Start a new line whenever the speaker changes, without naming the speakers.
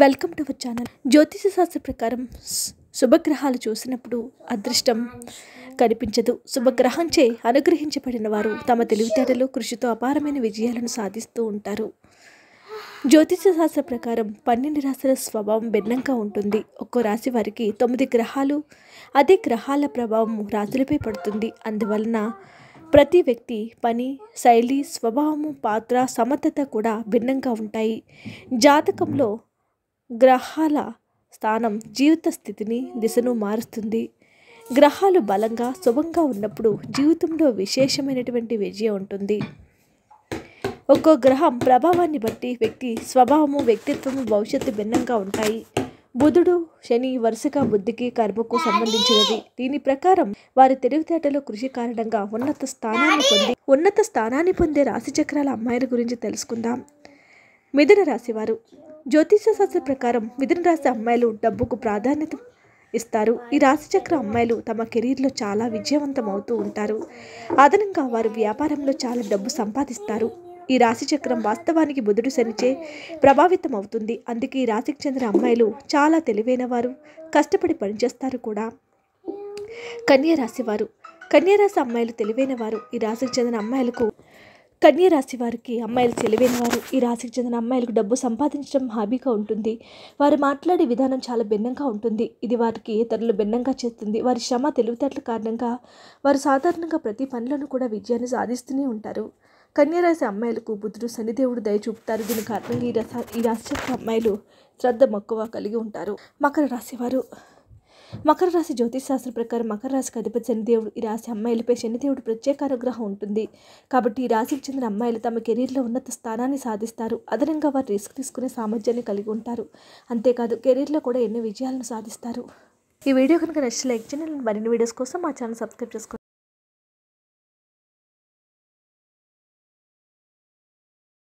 welcome to our channel జ్యోతిష శాస్త్ర ప్రకారం శుభగ్రహాలు చూసినప్పుడు అదృష్టం కనిపించదు శుభగ్రహంచే అనుగ్రహించబడిన వారు తమ తెలివితేటలు కృషితో అపారమైన విజయాలను సాధిస్తూ ఉంటారు జ్యోతిష శాస్త్ర ప్రకారం పన్నెండు రాశుల స్వభావం భిన్నంగా ఉంటుంది ఒక్కో రాశి వారికి తొమ్మిది గ్రహాలు అదే గ్రహాల ప్రభావం రాశులపై పడుతుంది అందువలన ప్రతి వ్యక్తి పని శైలి స్వభావము పాత్ర సమర్థత కూడా భిన్నంగా ఉంటాయి జాతకంలో గ్రహాల స్థానం జీవిత స్థితిని దిశను మారుస్తుంది గ్రహాలు బలంగా శుభంగా ఉన్నప్పుడు జీవితంలో విశేషమైనటువంటి విజయం ఉంటుంది ఒక్కో గ్రహం ప్రభావాన్ని బట్టి వ్యక్తి స్వభావము వ్యక్తిత్వము భవిష్యత్తు భిన్నంగా ఉంటాయి బుధుడు శని వరుసగా బుద్ధికి కర్మకు సంబంధించినది దీని ప్రకారం వారి తెలివితేటలో కృషి కారణంగా ఉన్నత స్థానాన్ని పొంది ఉన్నత స్థానాన్ని పొందే రాశిచక్రాల అమ్మాయిల గురించి తెలుసుకుందాం మిథున రాశివారు శాస్త్ర ప్రకారం మిథున రాశి అమ్మాయిలు డబ్బుకు ప్రాధాన్యత ఇస్తారు ఈ రాశిచక్ర అమ్మాయిలు తమ కెరీర్లో చాలా విజయవంతం అవుతూ ఉంటారు అదనంగా వారు వ్యాపారంలో చాలా డబ్బు సంపాదిస్తారు ఈ రాశి చక్రం వాస్తవానికి బుధుడు శనిచే ప్రభావితం అవుతుంది అందుకే ఈ రాశికి చెందిన అమ్మాయిలు చాలా తెలివైన వారు కష్టపడి పనిచేస్తారు కూడా కన్యా రాశి వారు కన్యా రాశి అమ్మాయిలు తెలివైన వారు ఈ రాశికి చెందిన అమ్మాయిలకు కన్యరాశి వారికి అమ్మాయిలు తెలివైన వారు ఈ రాశికి చెందిన అమ్మాయిలకు డబ్బు సంపాదించడం హాబీగా ఉంటుంది వారు మాట్లాడే విధానం చాలా భిన్నంగా ఉంటుంది ఇది వారికి ఇతరులు భిన్నంగా చేస్తుంది వారి శ్రమ తెలివితేటల కారణంగా వారు సాధారణంగా ప్రతి పనిలోనూ కూడా విజయాన్ని సాధిస్తూనే ఉంటారు కన్యరాశి అమ్మాయిలకు బుద్ధుడు శనిదేవుడు దయ చూపుతారు దీని కారణంగా ఈ రాశి ఈ రాశి అమ్మాయిలు శ్రద్ధ మక్కువ కలిగి ఉంటారు మకర రాశి వారు మకర రాశి జ్యోతిష్ శాస్త్ర ప్రకారం మకర రాశికి అధిపతి శనిదేవుడు ఈ రాశి అమ్మాయిలపై శనిదేవుడు ప్రత్యేక అనుగ్రహం ఉంటుంది కాబట్టి ఈ రాశికి చెందిన అమ్మాయిలు తమ కెరీర్లో ఉన్నత స్థానాన్ని సాధిస్తారు అదనంగా వారు రిస్క్ తీసుకునే సామర్థ్యాన్ని కలిగి ఉంటారు అంతేకాదు కెరీర్లో కూడా ఎన్నో విజయాలను సాధిస్తారు ఈ వీడియో కనుక నచ్చి లైక్ చేయండి మరిన్ని వీడియోస్ కోసం మా ఛానల్ సబ్స్క్రైబ్ చేసుకోండి